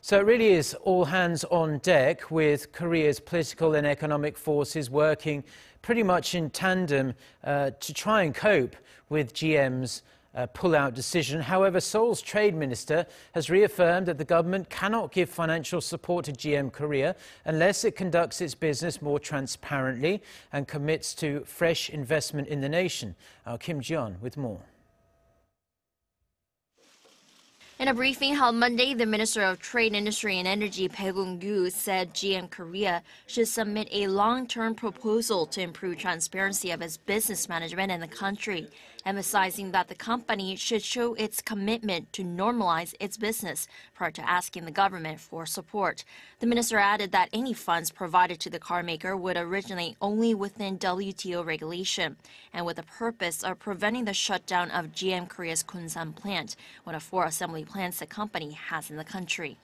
So it really is all hands on deck with Korea's political and economic forces working pretty much in tandem uh, to try and cope with GM's uh, pull-out decision. However, Seoul's trade minister has reaffirmed that the government cannot give financial support to GM Korea unless it conducts its business more transparently and commits to fresh investment in the nation. Our Kim Jong with more. In a briefing held Monday, the Minister of Trade, Industry and Energy, Bae kyung gu said GM Korea should submit a long-term proposal to improve transparency of its business management in the country, emphasizing that the company should show its commitment to normalize its business prior to asking the government for support. The minister added that any funds provided to the carmaker would originate only within WTO regulation and with the purpose of preventing the shutdown of GM Korea's Kunsan plant when a four assembly plants the company has in the country.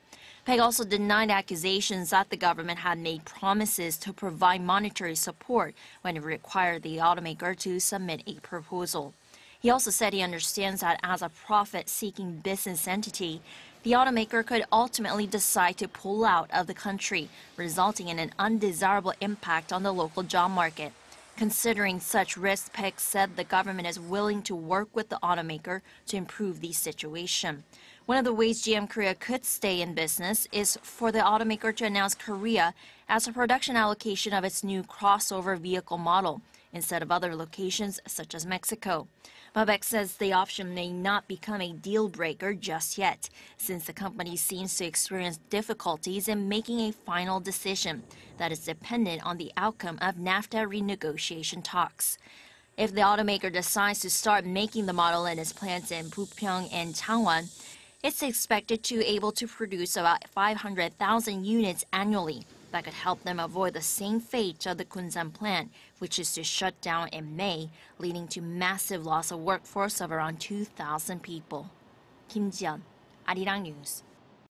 Peg also denied accusations that the government had made promises to provide monetary support when it required the automaker to submit a proposal. He also said he understands that as a profit seeking business entity, the automaker could ultimately decide to pull out of the country, resulting in an undesirable impact on the local job market. Considering such risks, Peck said the government is willing to work with the automaker to improve the situation. One of the ways GM Korea could stay in business is for the automaker to announce Korea as a production allocation of its new crossover vehicle model instead of other locations such as Mexico. Mabek says the option may not become a deal breaker just yet, since the company seems to experience difficulties in making a final decision that is dependent on the outcome of NAFTA renegotiation talks. If the automaker decides to start making the model in its plants in Pupyeong and Changwon, it's expected to able to produce about 500,000 units annually that could help them avoid the same fate of the Kunsan plant, which is to shut down in May, leading to massive loss of workforce of around 2,000 people. Kim Jian, Arirang News.